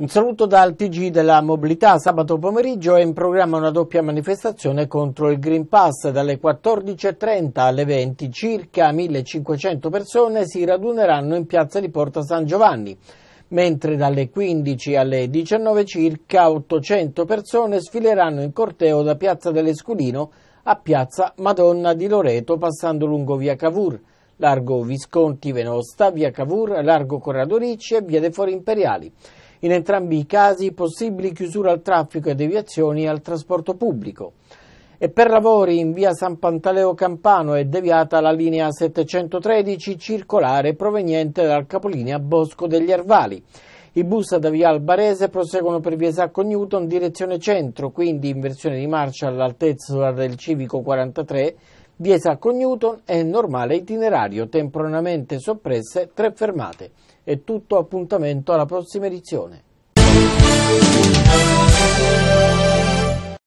Un saluto dal TG della mobilità. Sabato pomeriggio è in programma una doppia manifestazione contro il Green Pass. Dalle 14.30 alle 20 circa 1500 persone si raduneranno in piazza di Porta San Giovanni, mentre dalle 15 alle 19 circa 800 persone sfileranno in corteo da piazza dell'Esculino a piazza Madonna di Loreto passando lungo via Cavour, largo Visconti Venosta, via Cavour, largo Corrado Ricci e via dei Fori Imperiali in entrambi i casi possibili chiusure al traffico e deviazioni al trasporto pubblico. E per lavori in via San Pantaleo Campano è deviata la linea 713 circolare proveniente dal capolinea Bosco degli Arvali. I bus da via Albarese proseguono per via Sacco Newton direzione centro, quindi in versione di marcia all'altezza del civico 43, Viesa con Newton è normale itinerario, temporaneamente soppresse tre fermate. È tutto appuntamento alla prossima edizione.